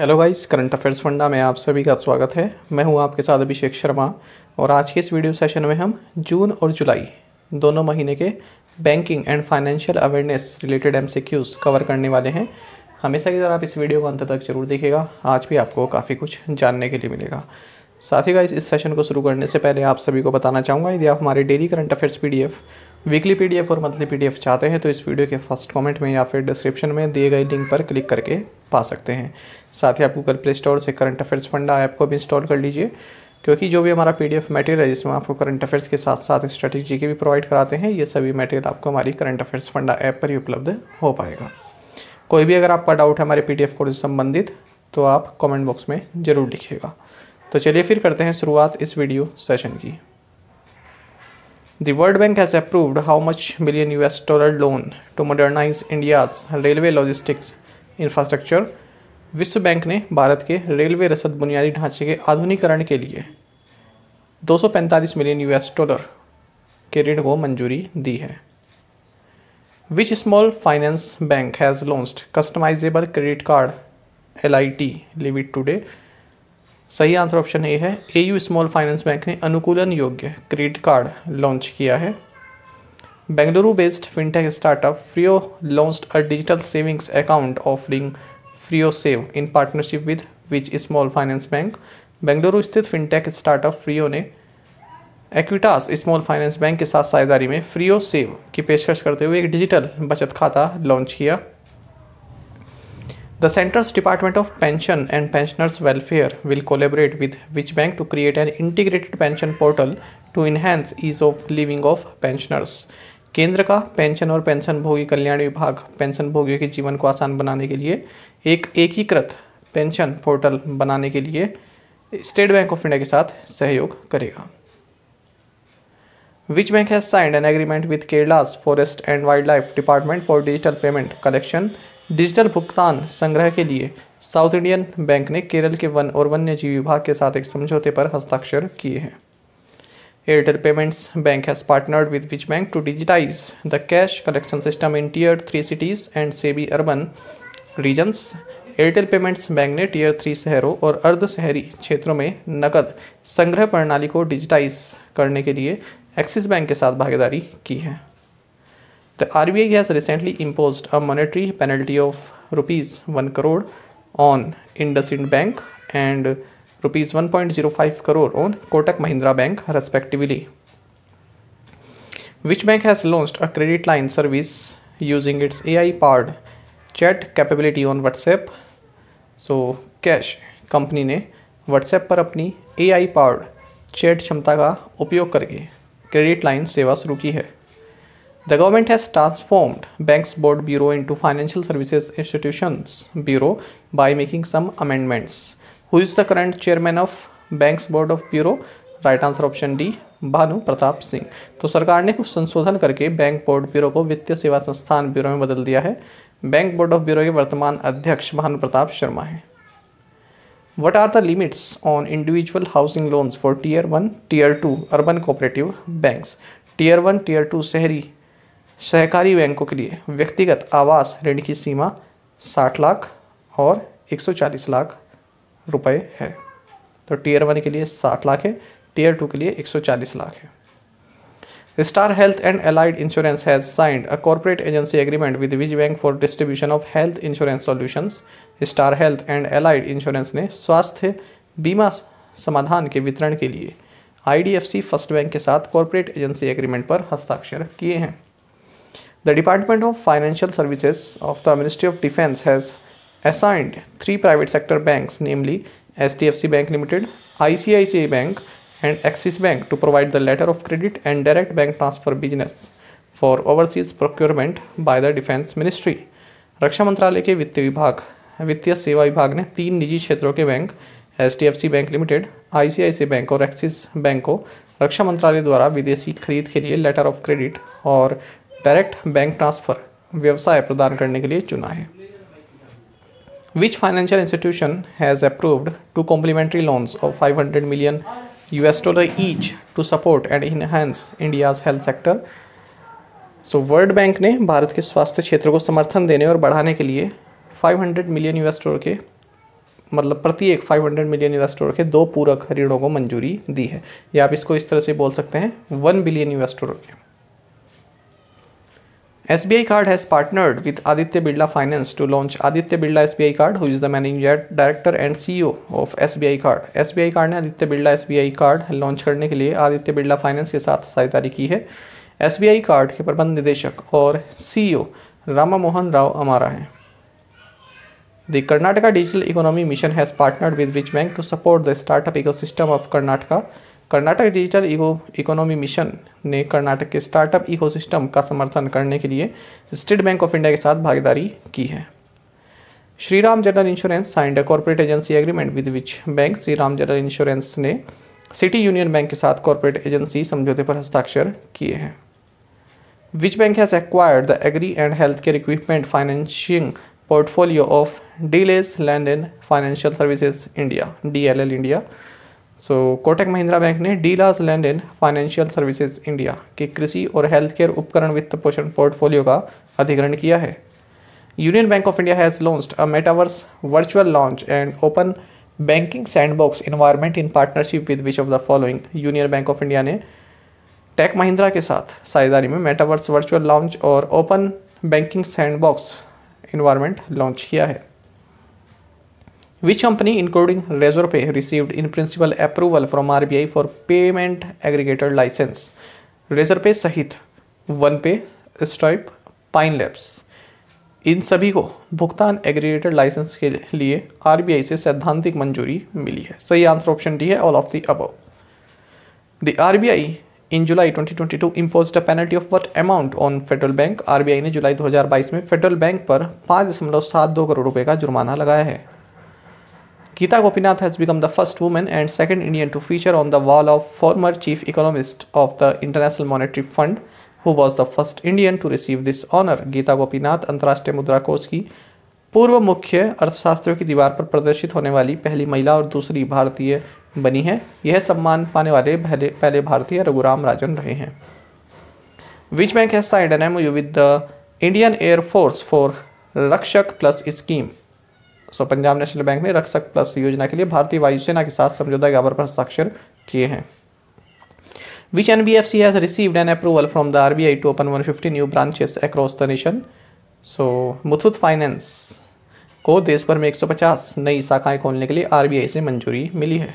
Hello guys current affairs फंडा में आप सभी का स्वागत है मैं हूं आपके साथ अभिषेक शर्मा और आज के इस वीडियो सेशन में हम जून और जुलाई दोनों महीने के banking and financial awareness related एम कवर करने वाले हैं हमेशा की तरह आप इस वीडियो को अंत तक जरूर देखिएगा आज भी आपको काफ़ी कुछ जानने के लिए मिलेगा साथ ही गाइस इस सेशन को शुरू करने से पहले आप सभी को बताना चाहूँगा यदि आप हमारे daily current affairs P weekly PDF और मंथली पीडीएफ चाहते हैं तो इस वीडियो के फर्स्ट कमेंट में या फिर डिस्क्रिप्शन में दिए गए लिंक पर क्लिक करके पा सकते हैं साथ ही आप गूगल प्ले स्टोर से करंट अफेयर्स फंडा ऐप को भी इंस्टॉल कर लीजिए क्योंकि जो भी हमारा पीडीएफ मटेरियल है जिसमें आपको करंट अफेयर्स के साथ साथ स्ट्रेटेजी के भी प्रोवाइड कराते हैं ये सभी मटेरियल आपको हमारी करंट अफेयर्स फंडा ऐप पर ही उपलब्ध हो पाएगा कोई भी अगर आपका डाउट है हमारे पीडीएफ कोर्स से संबंधित तो आप कमेंट बॉक्स में ज़रूर लिखिएगा तो चलिए फिर करते हैं शुरुआत इस वीडियो सेशन की The World Bank has approved how much million US dollar loan to modernize India's railway logistics infrastructure. विश्व बैंक ने भारत के रेलवे रसद बुनियादी ढांचे के आधुनिकरण के लिए 245 मिलियन यूएस डॉलर के ऋण को मंजूरी दी है which small finance bank has launched customisable credit card L I T लिविट टूडे सही आंसर ऑप्शन ए है A U small finance bank ने अनुकूलन योग्य क्रेडिट कार्ड लॉन्च किया है Bengaluru based fintech startup Freo launch a digital savings account offering Freo save in partnership with which small finance bank Bengaluru स्थित fintech startup फ्रियो ने Equitas small finance bank के साथ साझेदारी में फ्रियो सेव की पेशकश करते हुए एक डिजिटल बचत खाता लॉन्च किया The center's Department of Pension and Pensioners Welfare will collaborate with Which Bank to create an integrated pension portal to enhance ease of living of pensioners. केंद्र का पेंशन और पेंशन भोगी कल्याण विभाग पेंशन भोगियों के जीवन को आसान बनाने के लिए एक एकीकृत पेंशन पोर्टल बनाने के लिए स्टेट बैंक ऑफ इंडिया के साथ सहयोग करेगा which bank has signed an agreement with Kerala's forest and wildlife department for digital payment collection digital भुगतान संग्रह के लिए साउथ इंडियन बैंक ने केरल के वन और वन्य जीव विभाग के साथ एक समझौते पर हस्ताक्षर किए हैं Airtel payments bank has partnered with which bank to digitise the cash collection system in tier three cities and semi urban regions Airtel payments bank ने टीयर थ्री शहरों और अर्ध शहरी क्षेत्रों में नकद संग्रह प्रणाली को डिजिटाइज करने के लिए एक्सिस बैंक के साथ भागीदारी की है The RBI has recently imposed a monetary penalty of rupees 1 crore on IndusInd Bank and rupees 1.05 crore on Kotak Mahindra Bank respectively. Which bank has launched a credit line service using its AI-powered chat capability on WhatsApp so cash company ने WhatsApp पर अपनी ए I powered chat क्षमता का उपयोग करके credit line सेवा शुरू की है The government has transformed Banks Board Bureau into Financial Services Institutions Bureau by making some amendments. Who is the current chairman of Banks Board of Bureau? Right answer option D Bhanu Pratap Singh तो सरकार ने कुछ संशोधन करके बैंक बोर्ड ब्यूरो को वित्तीय सेवा संस्थान ब्यूरो में बदल दिया है बैंक बोर्ड ऑफ ब्यूरो के वर्तमान अध्यक्ष भानु प्रताप शर्मा हैं what are the limits on individual housing loans for tier one tier two urban cooperative banks tier one tier two शहरी सहकारी बैंकों के लिए व्यक्तिगत आवास ऋण की सीमा साठ लाख और एक सौ चालीस लाख रुपए है तो टीयर वन के लिए साठ लाख है टीयर टू के लिए एक सौ चालीस लाख है Star Health and Allied Insurance has signed a corporate agency agreement with which bank for distribution of health insurance solutions Star Health and Allied Insurance ने स्वास्थ्य बीमा समाधान के वितरण के लिए आई फर्स्ट बैंक के साथ कॉरपोरेट एजेंसी एग्रीमेंट पर हस्ताक्षर किए हैं The Department of Financial Services of the Ministry of Defense has assigned three private sector banks, namely HDFC Bank Limited, ICICI Bank, and Axis Bank, to provide the letter of credit and direct bank transfer business for overseas procurement by the Defense Ministry. रक्षा मंत्रालय के वित्त विभाग वित्तीय सेवा विभाग ने तीन निजी क्षेत्रों के bank H bank limited I bank और एक्सिस बैंक को रक्षा मंत्रालय द्वारा विदेशी खरीद के लिए लेटर ऑफ क्रेडिट और डायरेक्ट बैंक ट्रांसफ़र व्यवसाय प्रदान करने के लिए चुना है which financial institution has approved two complementary loans of 500 million US dollar each to support and enhance India's health sector so World Bank ने भारत के स्वास्थ्य क्षेत्र को समर्थन देने और बढ़ाने के लिए 500 मिलियन यूएस डॉलर के मतलब प्रत्येक 500 मिलियन यूएस डॉलर के दो पूरक ऋणों को मंजूरी दी है या आप इसको इस तरह से बोल सकते हैं वन बिलियन यूएस डॉलर के SBI Card has partnered with Aditya Birla Finance to launch Aditya Birla SBI Card, who is the managing director and CEO of SBI Card. SBI Card ने Aditya Birla SBI Card launch करने के लिए Aditya Birla Finance के साथ साझेदारी की है SBI Card के प्रबंध निदेशक और CEO रामा मोहन राव अमारा हैं The Karnataka Digital Economy Mission has partnered with Rich Bank to support the startup ecosystem of Karnataka. Karnataka digital eco economy mission ने कर्नाटक के स्टार्टअप इकोसिस्टम का समर्थन करने के लिए स्टेट बैंक ऑफ इंडिया के साथ भागीदारी की है Shriram General Insurance signed a corporate agency agreement with which bank Shriram General Insurance ने सिटी यूनियन बैंक के साथ कॉर्पोरेट एजेंसी समझौते पर हस्ताक्षर किए हैं which bank has acquired the agri and health care equipment De Lage Landen and Financial London India D L L India so Kotak Mahindra bank ने De Lage Landen and Financial Services India के कृषि और हेल्थ केयर उपकरण वित्त पोषण पोर्टफोलियो का अधिग्रहण किया है Union Bank of India has launched a metaverse virtual launch and open banking sandbox environment in partnership with which of the following Union Bank of India ने टेक महिंद्रा के साथ साझेदारी में मेटावर्स वर्चुअल लॉन्च और open banking sandbox environment launch किया है Which company including Razorpay received in principle approval from RBI for payment aggregator license? Razorpay सहित OnePay, Stripe, Pine Labs इन सभी को भुगतान एग्रीगेटेड लाइसेंस के लिए आरबीआई से सैद्धांतिक मंजूरी मिली है सही आंसर ऑप्शन डी है all of the above the RBI in July 2022 impose the penalty of what amount on Federal Bank RBI ने जुलाई 2022 में फेडरल बैंक पर पाँच दशमलव सात दो करोड़ रुपये का जुर्माना लगाया है Gita Gopinath has become the first women and second Indian to feature on the wall of former chief economist of the International Monetary Fund who was the first Indian to receive this honour Gita Gopinath अंतर्राष्ट्रीय मुद्रा कोष की पूर्व मुख्य अर्थशास्त्रियों की दीवार पर प्रदर्शित होने वाली पहली महिला और दूसरी भारतीय बनी है यह सम्मान पाने वाले पहले भारतीय रघुराम राजन रहे हैं which bank has signed an M U with the Indian Air Force for Rakshak Plus scheme so Punjab national Bank ने रक्षक प्लस योजना के लिए भारतीय वायुसेना के साथ समझौता ज्ञापन पर हस्ताक्षर किए हैं which N B F C has which an approval from the R B I to open one fifty new branches across the nation so Muthoot Finance को देश भर में 150 नई शाखाएं खोलने के लिए आरबीआई से मंजूरी मिली है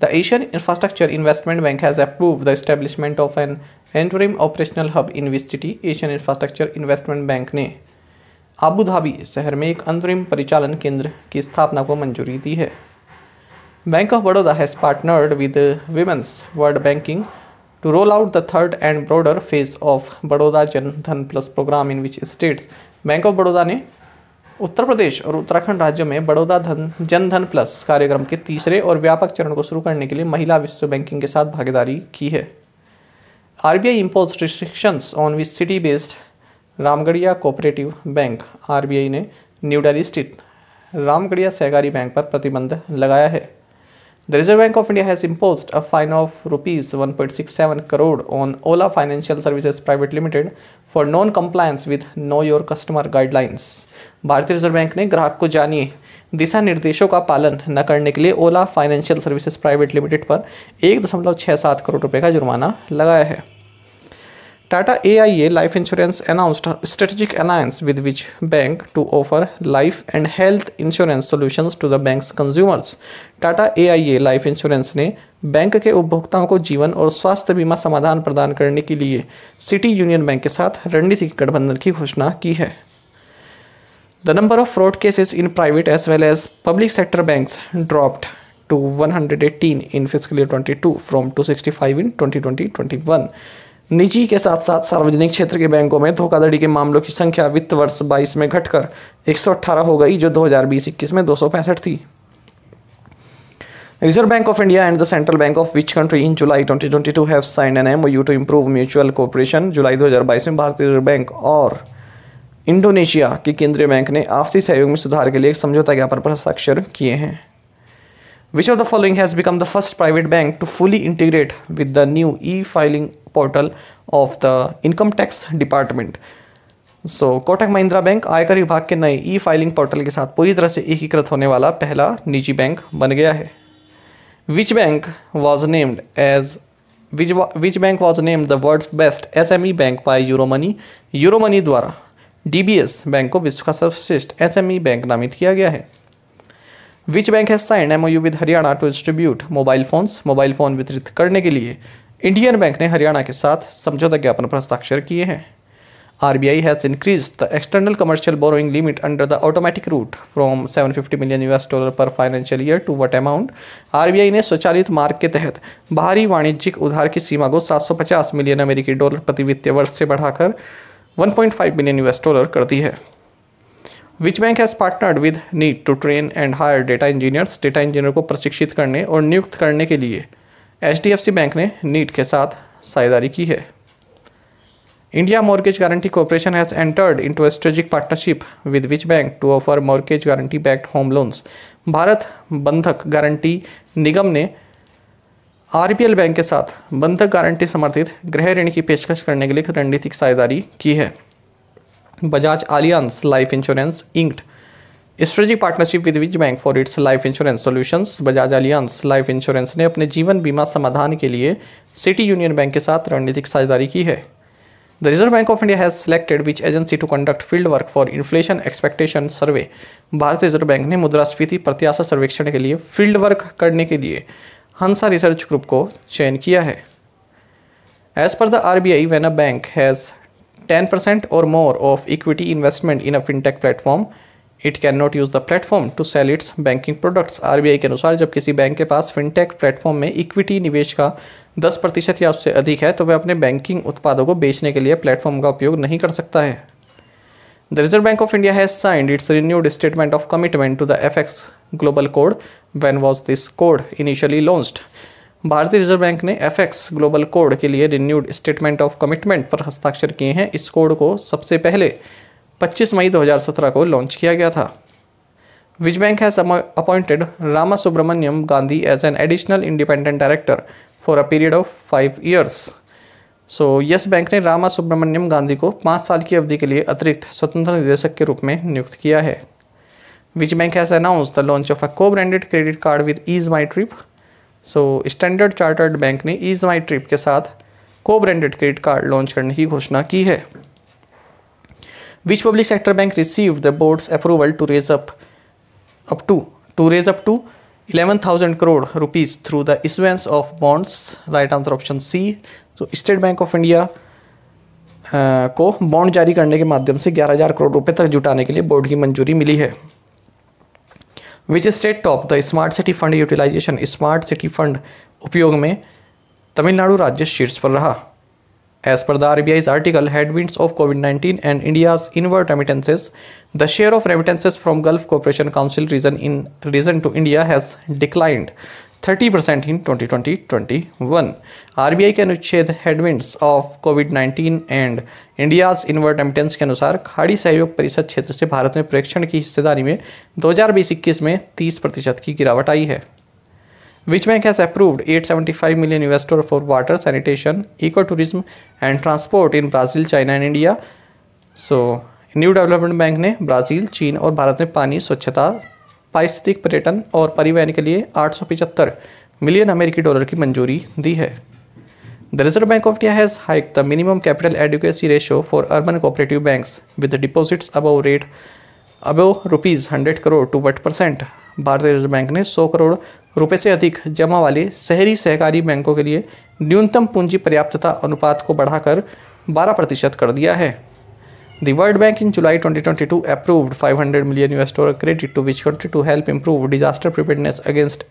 the Asian Infrastructure Investment Bank has approve the establishment of an interim operational hub in which city Asian Infrastructure Investment Bank ने आबू धाबी शहर में एक अंतरिम परिचालन केंद्र की स्थापना को मंजूरी दी है Bank of Baroda has partnered with Women's World Banking to roll out the third and broader phase of Baroda Jan Dhan Plus programme in which states Bank of Baroda ने उत्तर प्रदेश और उत्तराखंड राज्य में बड़ौदा धन जन धन प्लस कार्यक्रम के तीसरे और व्यापक चरण को शुरू करने के लिए महिला विश्व बैंकिंग के साथ भागीदारी की है R B I impose restrictions on which city based Ramgarhia Cooperative Bank RBI ने न्यू दिल्ली स्थित रामगढ़िया सहकारी बैंक पर प्रतिबंध लगाया है the reserve bank of India has of a fine of rupees one point six seven crore on Ola Financial Services Private Limited for non compliance with know your customer guidelines भारतीय reserve bank ने ग्राहक को जानिए दिशा निर्देशों का पालन न करने के लिए Ola Financial Services Private Limited पर एक दशमलव छः सात करोड़ रुपये का जुर्माना लगाया है Tata AIA Life Insurance announced a strategic alliance with which bank to offer life and health insurance solutions to the bank's consumers. Tata AIA Life Insurance ने बैंक के उपभोक्ताओं को जीवन और स्वास्थ्य बीमा समाधान प्रदान करने के लिए सिटी यूनियन बैंक के साथ रणनीतिक गठबंधन की घोषणा की है the number of fraud cases in private as well as public sector banks dropped to 118 in fiscal year 22 from 265 in 2020-21. निजी के साथ साथ सार्वजनिक क्षेत्र के बैंकों में धोखाधड़ी के मामलों की संख्या वित्त वर्ष बाईस में घटकर एक हो गई जो दो हजार में दो थी Reserve bank of India and the Central Bank of which country in July 2022 twenty two have sign an M U to improve mutual cooperation जुलाई 2022 में भारतीय रिजर्व बैंक और इंडोनेशिया के केंद्रीय बैंक ने आपसी सहयोग में सुधार के लिए एक समझौता ज्ञापन पर हस्ताक्षर किए हैं which of the following has become the first private bank to fully integrate with the new e filing portal of the Income Tax Department so Kotak Mahindra Bank आयकर विभाग के नए ई फाइलिंग पोर्टल के साथ पूरी तरह से एकीकृत होने वाला पहला निजी बैंक बन गया है which bank was named as which which bank was named the World Best S M E Bank by Euromoney Euromoney द्वारा डी बी एस बैंक को विश्व का सर्वश्रेष्ठ एस एम ई बैंक नामित किया गया है विच बैंक है sign M O U with Haryana to distribute mobile phones mobile phone वितरित करने के लिए इंडियन बैंक ने हरियाणा के साथ समझौता ज्ञापन पर हस्ताक्षर किए हैं RBI has increased the external commercial borrowing limit under the automatic route from 750 million US dollar per financial year to what amount RBI ने स्वचालित मार्ग के तहत बाहरी वाणिज्यिक उधार की सीमा को 750 मिलियन अमेरिकी डॉलर प्रति वित्तीय वर्ष से बढ़ाकर 1.5 मिलियन यूएस डॉलर कर दी है which bank has partnered with need to train and hire data engineers data engineer को प्रशिक्षित करने और नियुक्त करने के लिए एचडीएफसी बैंक ने नीट के साथ साझेदारी की है India Mortgage Guarantee Corporation has entered into a strategic partnership with which bank to offer mortgage guarantee backed home loans Bharat बंधक गारंटी निगम ने आर बैंक के साथ बंधक गारंटी समर्थित गृह ऋण की पेशकश करने के लिए रणनीतिक साझेदारी की है Bajaj Allianz Life Insurance inked strategic partnership with which bank for its life insurance solutions Bajaj Allianz Life Insurance ने अपने जीवन बीमा समाधान के लिए सिटी यूनियन बैंक के साथ रणनीतिक साझेदारी की है the reserve bank of India has selected which agency to conduct field work for inflation expectation survey भारतीय रिजर्व बैंक ने मुद्रास्फीति प्रत्याशा सर्वेक्षण के लिए फील्ड वर्क करने के लिए हंसा रिसर्च ग्रुप को चयन किया है as per the R B I when a bank has ten percent और more of equity investment in a fintech platform it can not use the platform to sell its banking products RBI के अनुसार जब किसी bank के पास fintech platform में equity निवेश का 10 प्रतिशत या उससे अधिक है तो वह अपने बैंकिंग उत्पादों को बेचने के लिए प्लेटफॉर्म का उपयोग नहीं कर सकता है the reserve bank of India has signed its renewed statement of commitment to the F Global Code when was this code initially launched भारतीय रिजर्व बैंक ने एफ ग्लोबल कोड के लिए रिन्यूड स्टेटमेंट ऑफ कमिटमेंट पर हस्ताक्षर किए हैं इस code को सबसे पहले 25 मई 2017 को लॉन्च किया गया था which bank has appointed Rama Subramaniam Gandhi as an additional independent director for a period of five years so Yes Bank ने रामा सुब्रमण्यम गांधी को पाँच साल की अवधि के लिए अतिरिक्त स्वतंत्र निदेशक के रूप में नियुक्त किया है which bank has announce the launch of a co branded credit card with Ease My Trip so Standard Chartered Bank ने ईज माई ट्रिप के साथ को ब्रांडेड क्रेडिट कार्ड लॉन्च करने की घोषणा की है which public sector bank received the board's approval to raise up up to to raise up to 11000 crore rupees through the issuance of bonds right answer option c so State bank of India को bond जारी करने के माध्यम से 11000 करोड़ रुपए तक जुटाने के लिए बोर्ड की मंजूरी मिली है which state top the smart city fund utilisation smart city fund उपयोग में तमिलनाडु राज्य शीर्ष पर रहा As per the RBI's article, headwinds of COVID-19 and India's inward remittances, the share of remittances from Gulf Cooperation Council region in region to India has declined 30% in 2020-21. RBI के अनुच्छेद headwinds of covid 19 and India's inward एमिटेंस के अनुसार खाड़ी सहयोग परिषद क्षेत्र से भारत में प्रेक्षण की हिस्सेदारी में 2021 में 30 की गिरावट आई है which bank has approved 875 million investor for water sanitation eco tourism and transport in Brazil China and India so New Development Bank ने ब्राज़ील चीन और भारत में पानी स्वच्छता पारिस्थितिक पर्यटन और परिवहन के लिए आठ मिलियन अमेरिकी डॉलर की मंजूरी दी है the reserve bank of India has hike the minimum capital adequacy ratio for urban cooperative banks with deposits अबो rate above rupees hundred crore to what percent भारतीय रिजर्व बैंक ने 100 करोड़ रुपए से अधिक जमा वाले शहरी सहकारी बैंकों के लिए न्यूनतम पूंजी पर्याप्तता अनुपात को बढ़ाकर 12 प्रतिशत कर दिया है the World Bank in July 2022 five hundred million US dollar credit to which country to help improve disaster preparedness against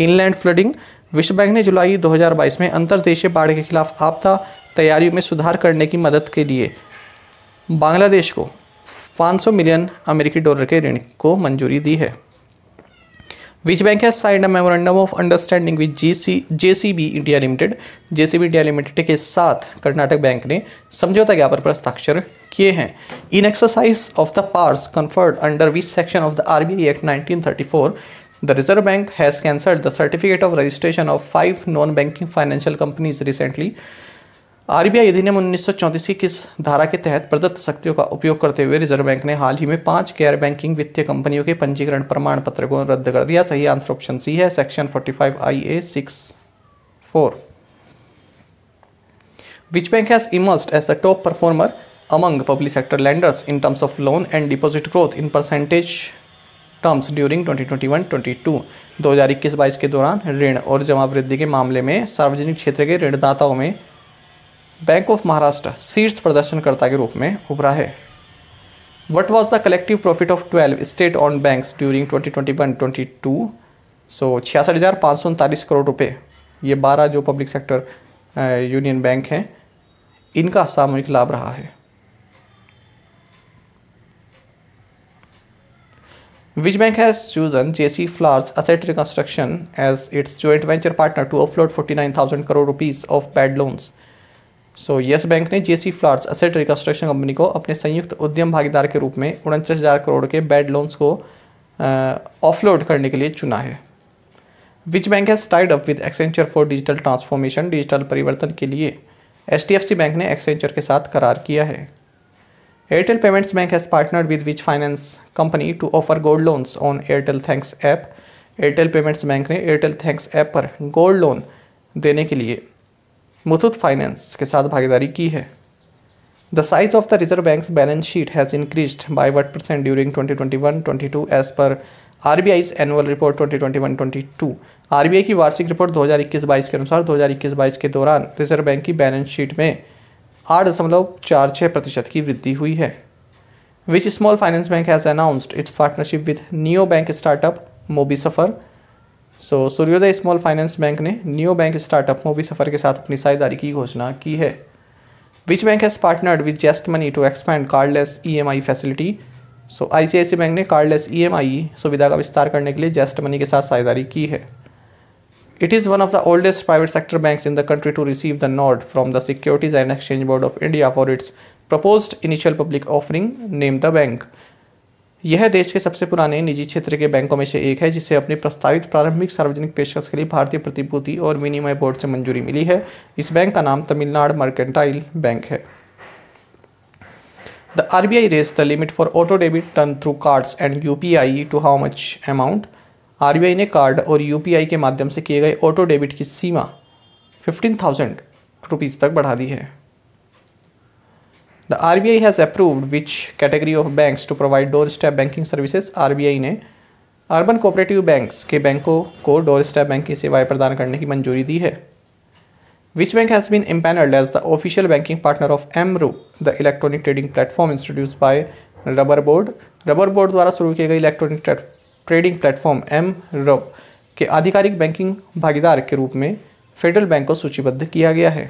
inland flooding विश्व बैंक ने जुलाई 2022 में अंतर्देशीय बाढ़ के खिलाफ आपदा तैयारियों में सुधार करने की मदद के लिए बांग्लादेश को 500 मिलियन अमेरिकी डॉलर के ऋण को मंजूरी दी है which bank has signed a memorandum of understanding with GC, JCB India Limited, JCB India Limited के साथ कर्नाटक बैंक ने समझौता ज्ञापन पर हस्ताक्षर किए हैं in exercise of the powers conferred under which section of the R B I Act nineteen thirty four the reserve Bank has cancelled the certificate of registration of five non banking financial companies recently RBI अधिनियम उन्नीस की किस धारा के तहत प्रदत्त शक्तियों का उपयोग करते हुए रिजर्व बैंक ने हाल ही में पांच गैर बैंकिंग वित्तीय कंपनियों के पंजीकरण प्रमाण पत्र को रद्द कर दिया सही आंसर ऑप्शन सी है section 45 I A six four which bank has emerged as the top performer among public sector lenders in terms of loan and deposit growth in percentage terms during 2021-22 इक्कीस बाईस के दौरान ऋण और जमा वृद्धि के मामले में सार्वजनिक क्षेत्र के ऋणदाताओं में बैंक ऑफ महाराष्ट्र शीर्ष प्रदर्शनकर्ता के रूप में उभरा है what was the collective profit of twelve state owned banks during twenty twenty one twenty two so छियासठ हज़ार पाँच सौ उनतालीस करोड़ रुपये ये बारह जो पब्लिक सेक्टर यूनियन बैंक हैं इनका सामूहिक लाभ रहा है Which bank has chosen JC Flowers as its as venture partner to partner forty nine thousand crore rupees of bad loans so so, Yes Bank ने J C Flowers Asset Reconstruction Company को अपने संयुक्त उद्यम भागीदार के रूप में उनचास हज़ार करोड़ के बैड लोन्स को ऑफलोड uh, करने के लिए चुना है which bank has tied up with Accenture for digital transformation digital परिवर्तन के लिए एच बैंक ने एक्सेंचर के साथ करार किया है Airtel payments bank has partnered with which finance company to offer gold loans on Airtel Thanks app Airtel payments bank ने एयरटेल थैंक्स ऐप पर गोल्ड लोन देने के लिए मुथुत फाइनेंस के साथ भागीदारी की है the size of the reserve Bank balance sheet has increased by what percent during 2021 22 as per R B I's annual report 2021 22 I की वार्षिक रिपोर्ट 2021-22 के अनुसार 2021-22 के दौरान रिजर्व बैंक की बैलेंस शीट में आठ दशमलव चार छः प्रतिशत की वृद्धि हुई है which small finance bank has announced its partnership with neo bank startup Mobisafar so so, Suryoday small finance bank ने new bank startup Mobisafar के साथ अपनी साझेदारी की घोषणा की है which bank has partnered with Zest money to expand cardless e facility so I bank ने कार्डलेस ई e सुविधा का विस्तार करने के लिए जेस्ट मनी के साथ साझेदारी की है it is one of the oldest private sector bank in the country to receive the note from the securities and exchange board of India for its propose initial public offering name the bank यह देश के सबसे पुराने निजी क्षेत्र के बैंकों में से एक है जिसे अपनी प्रस्तावित प्रारंभिक सार्वजनिक पेशकश के लिए भारतीय प्रतिभूति और विनिमय बोर्ड से मंजूरी मिली है इस बैंक का नाम तमिलनाडु मर्केंटाइल बैंक है the the R B I limit for auto debit turn through cards and U P I to how much amount R B I ने कार्ड और यू पी आई के माध्यम से किए गए ऑटो डेबिट की सीमा फिफ्टीन थाउजेंड रुपीज़ तक बढ़ा दी है The RBI has approved which category of banks to provide doorstep banking services. RBI ने अर्बन कोऑपरेटिव बैंक्स के बैंकों को डोर स्टेप बैंक की सेवाएं प्रदान करने की मंजूरी दी है which bank has been empanelled as the official banking partner of mRube the electronic trading platform institutes by rubber board rubber board द्वारा शुरू किए गए इलेक्ट्रॉनिक ट्रेडिंग प्लेटफॉर्म एम रब के आधिकारिक बैंकिंग भागीदार के रूप में फेडरल बैंक को सूचीबद्ध किया गया है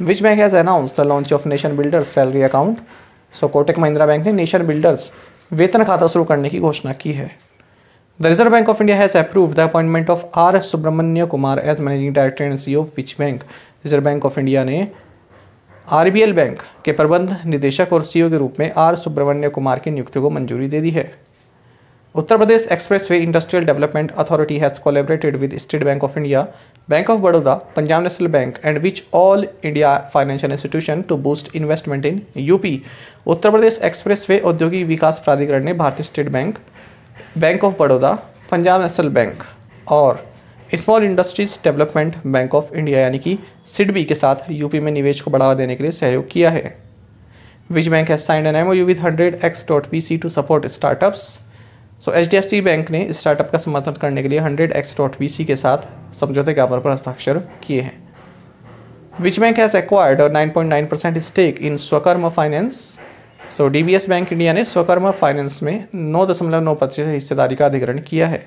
which bank has announce the launch of nation builders salary account so Kotak Mahindra bank ने नेशन बिल्डर्स वेतन खाता शुरू करने की घोषणा की है the reserve bank of India has approve the appointment of R S Subramanya Kumar as managing director and C of which bank reserve bank of India ने आर बी एल बैंक के प्रबंध निदेशक और सी ओ e के रूप में आर सुब्रमण्य कुमार की नियुक्ति को मंजूरी दे दी है Uttar Pradesh expressway industrial development authority has collaborated with state bank of India bank of Baroda Punjab national bank and which all India financial institution to boost investment in UP Uttar Pradesh expressway औद्योगिक विकास प्राधिकरण ने भारतीय state bank bank of Baroda Punjab national bank और small industries development bank of India यानी कि सिडबी के साथ यूपी में निवेश को बढ़ावा देने के लिए सहयोग किया है विच बैंक है signed an M O U with hundred X dot P C to support startups so H bank ने स्टार्टअप का समर्थन करने के लिए hundred X dot V C के साथ समझौते ज्ञापन पर हस्ताक्षर किए हैं which bank has acquired point nine percent stake in Swakarma finance so D B S bank India ने स्वकर्मा फाइनेंस में नौ दशमलव नौ प्रतिशत हिस्सेदारी का अधिग्रहण किया है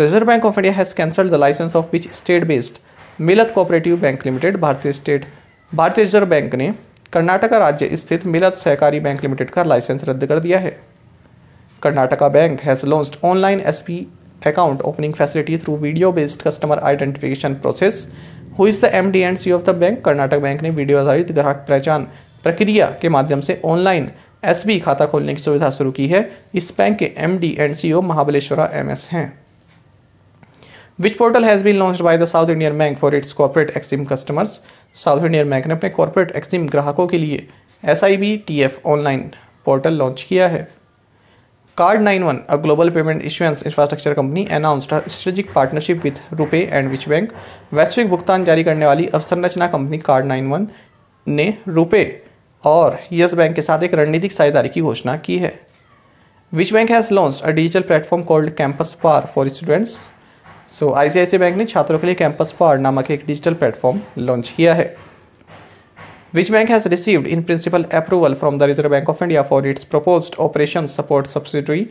reserve bank of India has cancelled the licence of which state based Millat cooperative bank limited भारतीय स्टेट भारतीय रिजर्व बैंक ने कर्नाटक राज्य स्थित मिलत सहकारी बैंक लिमिटेड का लाइसेंस रद्द कर दिया है Karnataka Karnataka Bank has launched online account opening facility through video based customer identification process who is the M D and C of the bank Karnataka bank ने वीडियो आधारित ग्राहक पहचान प्रक्रिया के माध्यम से ऑनलाइन एस खाता खोलने की सुविधा शुरू की है इस बैंक के M D and C O Mahabaleshwara M S हैं which portal has been launch by the south Indian bank for its corporate exim customers south Indian bank ने अपने कॉर्पोरेट एक्सिम ग्राहकों के लिए S I B T F online portal launch किया है card 91, one a global payment issuance infrastructure company a strategic partnership with Rupee and Wish bank वैश्विक भुगतान जारी करने वाली अवसंरचना कंपनी कार्ड 91 ने रुपे और यस बैंक के साथ एक रणनीतिक साझेदारी की घोषणा की है which bank has launch a digital platform called campus power for students so I bank ने छात्रों के लिए कैंपस पार नामक एक डिजिटल प्लेटफॉर्म लॉन्च किया है which bank has received in principle approval from the Reserve Bank of India for its proposed operation support subsidiary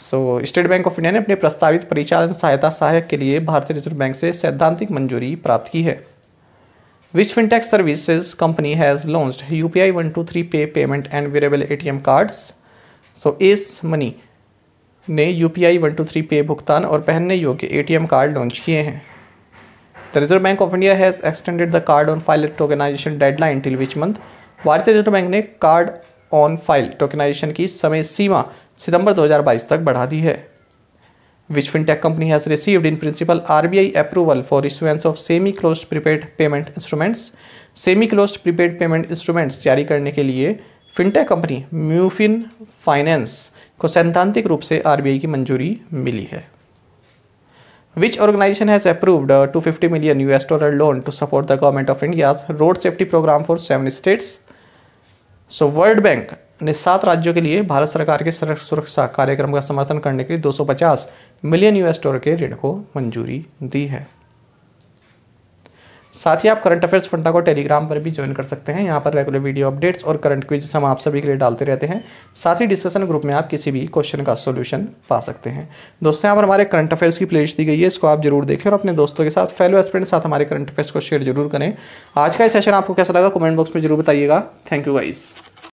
so state bank of India ने अपने प्रस्तावित परिचालन सहायता सहायक के लिए भारतीय रिजर्व बैंक से सैद्धांतिक मंजूरी प्राप्त की है which fintech services company has launch U P I one two three pay payment and wearable A T M cards so S money ने U P I one two three pay भुगतान और पहनने योग्य A T M card launch किए हैं The Reserve Bank of India has extended the card on file tokenization deadline till which month? भारतीय reserve bank ने card on file tokenisation की समय सीमा सितंबर 2022 तक बढ़ा दी है which fintech company has received in principle RBI approval for issuance of semi close prepaid payment instruments semi close prepaid payment instruments जारी करने के लिए फिनटेक कंपनी म्यूफिन फाइनेंस को सैद्धांतिक रूप से आरबीआई की मंजूरी मिली है Which organization has approved a 250 million US dollar loan to support the government of India's road safety program for seven states? so world bank ने सात राज्यों के लिए भारत सरकार के सड़क सुरक्षा कार्यक्रम का समर्थन करने के लिए 250 मिलियन यूएस डॉलर के ऋण को मंजूरी दी है साथ ही आप करंट अफेयर्स फंडा को टेलीग्राम पर भी ज्वाइन कर सकते हैं यहाँ पर रेगुलर वीडियो अपडेट्स और करंट क्विज हम आप सभी के लिए डालते रहते हैं साथ ही डिस्कशन ग्रुप में आप किसी भी क्वेश्चन का सोल्यूशन पा सकते हैं दोस्तों यहाँ पर हमारे करंट अफेयर्स की प्लेलिस्ट दी गई है इसको आप जरूर देखें और अपने दोस्तों के साथ फेलो एक्सपेंट साथ हमारे करंट अफेयर्स को शेयर जरूर करें आज का सेशन आपको कैसा लगा कमेंट बॉक्स में जरूर बताइएगा थैंक यू गाइज़